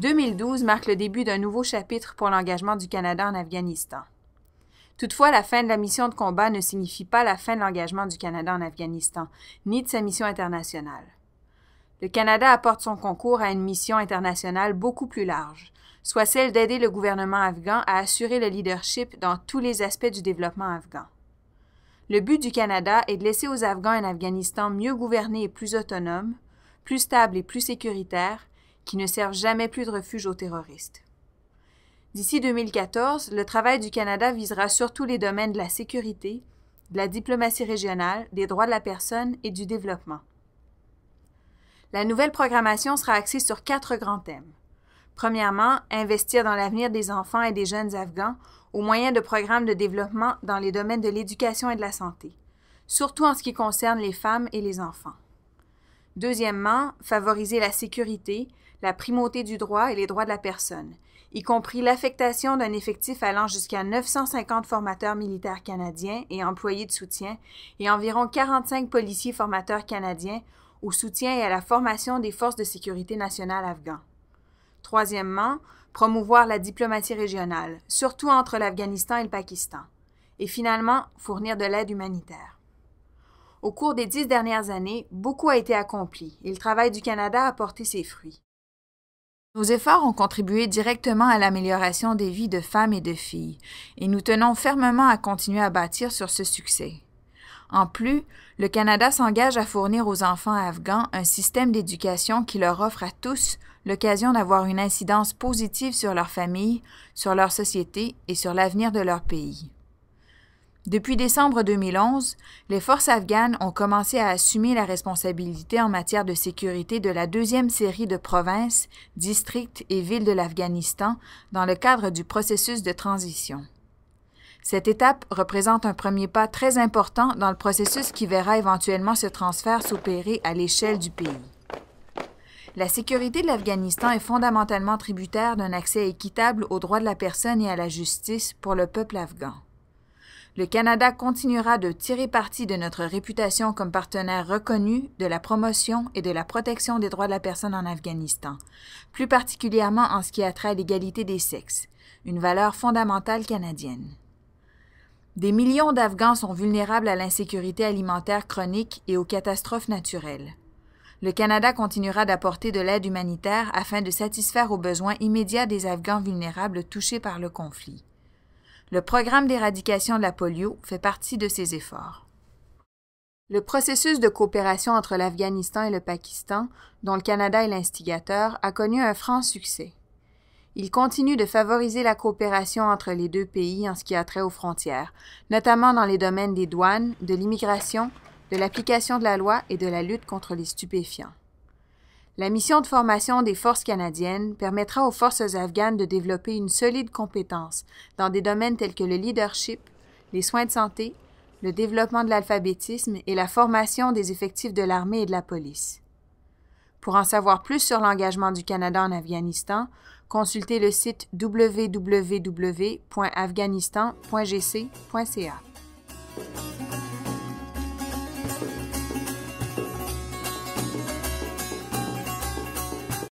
2012 marque le début d'un nouveau chapitre pour l'engagement du Canada en Afghanistan. Toutefois, la fin de la mission de combat ne signifie pas la fin de l'engagement du Canada en Afghanistan, ni de sa mission internationale. Le Canada apporte son concours à une mission internationale beaucoup plus large, soit celle d'aider le gouvernement afghan à assurer le leadership dans tous les aspects du développement afghan. Le but du Canada est de laisser aux Afghans un Afghanistan mieux gouverné et plus autonome, plus stable et plus sécuritaire, qui ne servent jamais plus de refuge aux terroristes. D'ici 2014, le travail du Canada visera surtout les domaines de la sécurité, de la diplomatie régionale, des droits de la personne et du développement. La nouvelle programmation sera axée sur quatre grands thèmes. Premièrement, investir dans l'avenir des enfants et des jeunes Afghans au moyen de programmes de développement dans les domaines de l'éducation et de la santé, surtout en ce qui concerne les femmes et les enfants. Deuxièmement, favoriser la sécurité, la primauté du droit et les droits de la personne, y compris l'affectation d'un effectif allant jusqu'à 950 formateurs militaires canadiens et employés de soutien et environ 45 policiers formateurs canadiens au soutien et à la formation des forces de sécurité nationale afghanes. Troisièmement, promouvoir la diplomatie régionale, surtout entre l'Afghanistan et le Pakistan. Et finalement, fournir de l'aide humanitaire. Au cours des dix dernières années, beaucoup a été accompli et le travail du Canada a porté ses fruits. Nos efforts ont contribué directement à l'amélioration des vies de femmes et de filles, et nous tenons fermement à continuer à bâtir sur ce succès. En plus, le Canada s'engage à fournir aux enfants afghans un système d'éducation qui leur offre à tous l'occasion d'avoir une incidence positive sur leur famille, sur leur société et sur l'avenir de leur pays. Depuis décembre 2011, les forces afghanes ont commencé à assumer la responsabilité en matière de sécurité de la deuxième série de provinces, districts et villes de l'Afghanistan dans le cadre du processus de transition. Cette étape représente un premier pas très important dans le processus qui verra éventuellement ce transfert s'opérer à l'échelle du pays. La sécurité de l'Afghanistan est fondamentalement tributaire d'un accès équitable aux droits de la personne et à la justice pour le peuple afghan le Canada continuera de tirer parti de notre réputation comme partenaire reconnu de la promotion et de la protection des droits de la personne en Afghanistan, plus particulièrement en ce qui a trait à l'égalité des sexes, une valeur fondamentale canadienne. Des millions d'Afghans sont vulnérables à l'insécurité alimentaire chronique et aux catastrophes naturelles. Le Canada continuera d'apporter de l'aide humanitaire afin de satisfaire aux besoins immédiats des Afghans vulnérables touchés par le conflit. Le programme d'éradication de la polio fait partie de ces efforts. Le processus de coopération entre l'Afghanistan et le Pakistan, dont le Canada est l'instigateur, a connu un franc succès. Il continue de favoriser la coopération entre les deux pays en ce qui a trait aux frontières, notamment dans les domaines des douanes, de l'immigration, de l'application de la loi et de la lutte contre les stupéfiants. La mission de formation des forces canadiennes permettra aux forces afghanes de développer une solide compétence dans des domaines tels que le leadership, les soins de santé, le développement de l'alphabétisme et la formation des effectifs de l'armée et de la police. Pour en savoir plus sur l'engagement du Canada en Afghanistan, consultez le site www.afghanistan.gc.ca.